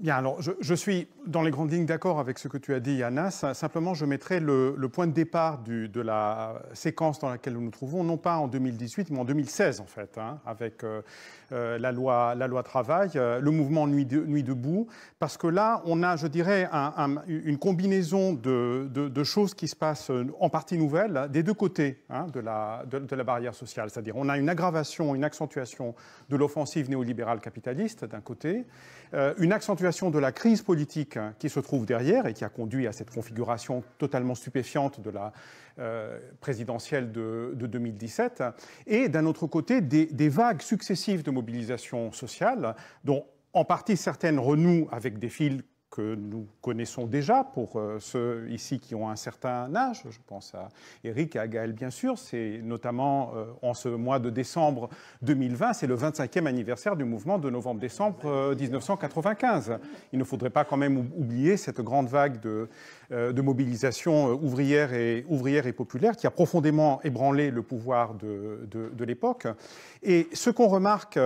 Bien, alors je, suis dans les grandes lignes d'accord avec ce que tu as dit, Yannas. Simplement, je mettrai le, point de départ du, de la séquence dans laquelle nous nous trouvons, non pas en 2018, mais en 2016, en fait, hein, avec euh, euh, la, loi, la loi travail, euh, le mouvement Nuit, Nuit, debout. Parce que là, on a, je dirais, une combinaison de, choses qui se passent en partie nouvelles hein, des deux côtés hein, de, la, de la barrière sociale. C'est-à-dire, on a une aggravation, une accentuation de l'offensive néolibérale capitaliste, d'un côté, une accentuation de la crise politique hein, qui se trouve derrière et qui a conduit à cette configuration totalement stupéfiante de la euh, présidentielle de, 2017, et d'un autre côté des, des vagues successives de mobilisation sociale, dont en partie certaines renouent avec des fils que nous connaissons déjà pour euh, ceux ici qui ont un certain âge. Je pense à Eric et à Gaël, bien sûr. C'est notamment euh, en ce mois de décembre 2020, c'est le 25e anniversaire du mouvement de novembre-décembre 1995. Euh, Il ne faudrait pas quand même oublier cette grande vague de, mobilisation ouvrière et, ouvrière et populaire qui a profondément ébranlé le pouvoir de, l'époque. Et ce qu'on remarque,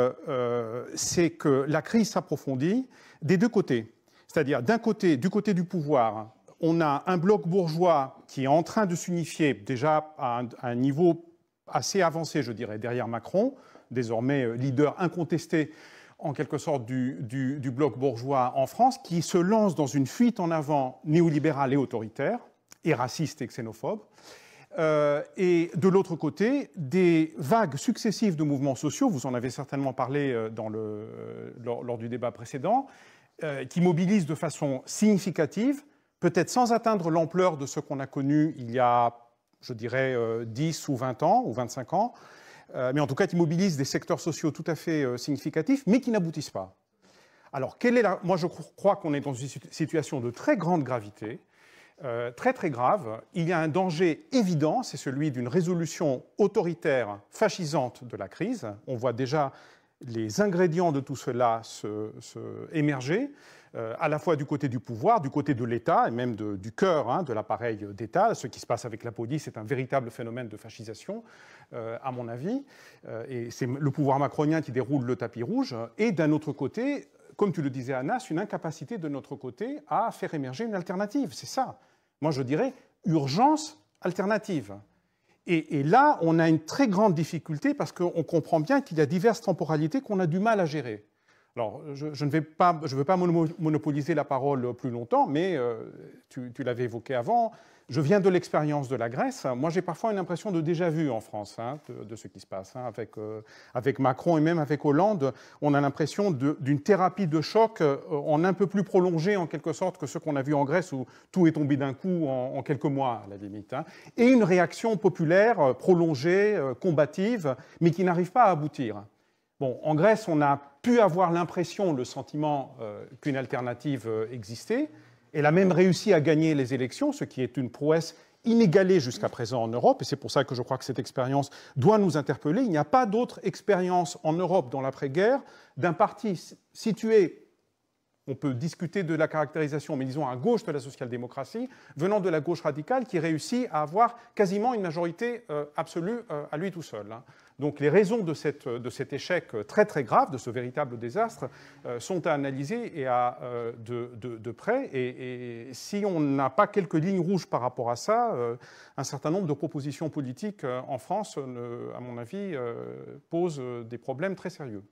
c'est que la crise s'approfondit des deux côtés. C'est-à-dire, d'un côté, du côté du pouvoir, on a un bloc bourgeois qui est en train de s'unifier déjà à un, niveau assez avancé, je dirais, derrière Macron, désormais euh, leader incontesté en quelque sorte du, bloc bourgeois en France, qui se lance dans une fuite en avant néolibérale et autoritaire, et raciste et xénophobe. Euh, et de l'autre côté, des vagues successives de mouvements sociaux, vous en avez certainement parlé euh, lors, du débat précédent, euh, qui mobilise de façon significative, peut-être sans atteindre l'ampleur de ce qu'on a connu il y a, je dirais, 10 euh, ou 20 ans, ou 25 ans, euh, mais en tout cas qui mobilise des secteurs sociaux tout à fait significatifs, mais qui n'aboutissent pas. Alors, quelle est la... moi je crois qu'on est dans une situation de très grande gravité, très très grave. Il y a un danger évident, c'est celui d'une résolution autoritaire, fascisante de la crise. On voit déjà les ingrédients de tout cela se, émerger, euh, à la fois du côté du pouvoir, du côté de l'État et même du cœur hein, de l'appareil d'État. Ce qui se passe avec la police est un véritable phénomène de fascisation, euh, à mon avis, euh, et c'est le pouvoir macronien qui déroule le tapis rouge, et d'un autre côté, comme tu le disais, Anas, une incapacité de notre côté à faire émerger une alternative. C'est ça. Moi, je dirais urgence alternative. Et, là, on a une très grande difficulté parce qu'on comprend bien qu'il y a diverses temporalités qu'on a du mal à gérer. Alors, je, ne vais pas, je veux pas monopoliser la parole plus longtemps, mais euh, tu, l'avais évoqué avant. Je viens de l'expérience de la Grèce. Moi, j'ai parfois une impression de déjà-vu en France, hein, de, ce qui se passe hein, avec, euh, avec Macron et même avec Hollande. On a l'impression d'une thérapie de choc euh, en un peu plus prolongée, en quelque sorte, que ce qu'on a vu en Grèce, où tout est tombé d'un coup en, quelques mois, à la limite. Hein. et une réaction populaire prolongée, combative, mais qui n'arrive pas à aboutir. Bon, en Grèce, on a pu avoir l'impression, le sentiment euh, qu'une alternative euh, existait. Elle a même réussi à gagner les élections, ce qui est une prouesse inégalée jusqu'à présent en Europe, et c'est pour ça que je crois que cette expérience doit nous interpeller. Il n'y a pas d'autre expérience en Europe dans l'après-guerre d'un parti situé, on peut discuter de la caractérisation, mais disons à gauche de la social-démocratie, venant de la gauche radicale, qui réussit à avoir quasiment une majorité euh, absolue à lui tout seul. Hein. Donc les raisons de, cet échec euh, très très grave, de ce véritable désastre, euh, sont à analyser et à, euh, de, près. Et, si on n'a pas quelques lignes rouges par rapport à ça, un certain nombre de propositions politiques en France, à mon avis, posent des problèmes très sérieux.